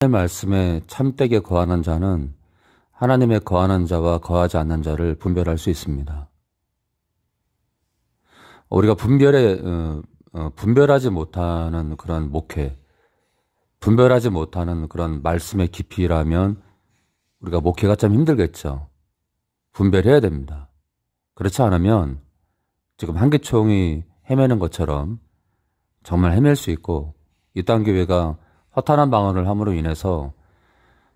하나님의 말씀에 참되게 거하는 자는 하나님의 거하는 자와 거하지 않는 자를 분별할 수 있습니다. 우리가 분별에 어, 어, 분별하지 못하는 그런 목회, 분별하지 못하는 그런 말씀의 깊이라면 우리가 목회가 참 힘들겠죠. 분별해야 됩니다. 그렇지 않으면 지금 한기총이 헤매는 것처럼 정말 헤맬 수 있고 이땅 교회가 허탄한 방언을 함으로 인해서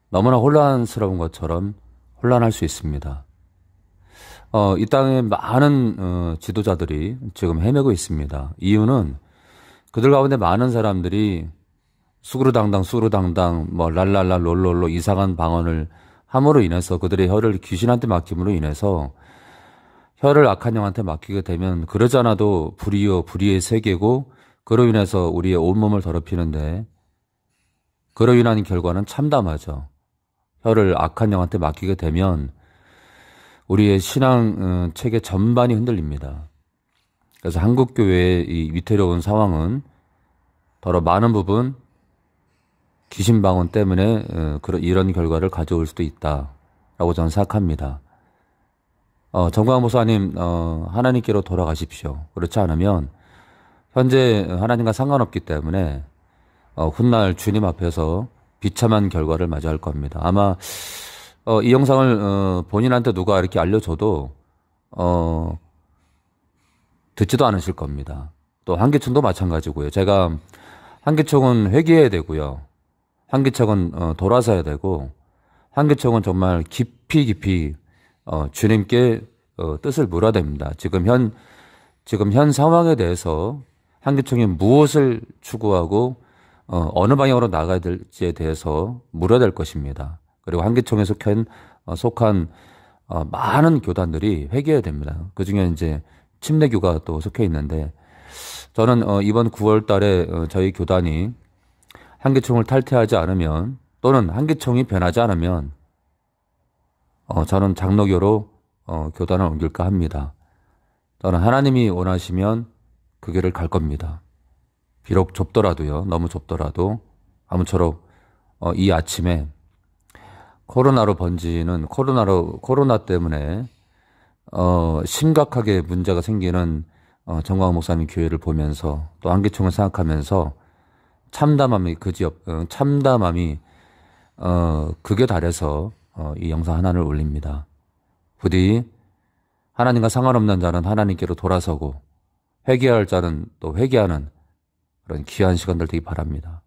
너무나 혼란스러운 것처럼 혼란할 수 있습니다. 어, 이 땅의 많은 어, 지도자들이 지금 헤매고 있습니다. 이유는 그들 가운데 많은 사람들이 수그르당당 수그르당당 뭐 랄랄라 롤롤로 이상한 방언을 함으로 인해서 그들의 혀를 귀신한테 맡김으로 인해서 혀를 악한 영한테 맡기게 되면 그러지 않아도 불이요 불의의 세계고 그로 인해서 우리의 온몸을 더럽히는데 그로 인한 결과는 참담하죠. 혀를 악한 영한테 맡기게 되면 우리의 신앙 어, 체계 전반이 흔들립니다. 그래서 한국 교회의 이 위태로운 상황은 더러 많은 부분 귀신 방언 때문에 어, 그런 이런 결과를 가져올 수도 있다라고 저는 생각합니다. 어, 정광 목사님 어, 하나님께로 돌아가십시오. 그렇지 않으면 현재 하나님과 상관없기 때문에 어, 훗날 주님 앞에서 비참한 결과를 맞이할 겁니다. 아마 어, 이 영상을 어, 본인한테 누가 이렇게 알려줘도 어, 듣지도 않으실 겁니다. 또 한기총도 마찬가지고요. 제가 한기총은 회개해야 되고요. 한기총은 어, 돌아서야 되고 한기총은 정말 깊이 깊이 어, 주님께 어, 뜻을 물어야 됩니다. 지금 현 지금 현 상황에 대해서 한기총이 무엇을 추구하고 어, 어느 방향으로 나가야 될지에 대해서 물어야 될 것입니다. 그리고 한계총에 속한, 어, 속한 어, 많은 교단들이 회개해야 됩니다. 그 중에 이제 침례교가 또 속해 있는데 저는 어, 이번 9월 달에 어, 저희 교단이 한계총을 탈퇴하지 않으면 또는 한계총이 변하지 않으면 어, 저는 장로교로 어, 교단을 옮길까 합니다. 저는 하나님이 원하시면 그 길을 갈 겁니다. 비록 좁더라도요, 너무 좁더라도 아무쪼록 어, 이 아침에 코로나로 번지는 코로나로 코로나 때문에 어, 심각하게 문제가 생기는 어, 정광 목사님 교회를 보면서 또안개총을 생각하면서 참담함이 그지 없 어, 참담함이 어, 극에 달해서 어, 이 영상 하나를 올립니다. 부디 하나님과 상관없는 자는 하나님께로 돌아서고 회개할 자는 또 회개하는 그런 귀한 시간 들 되기 바랍니다.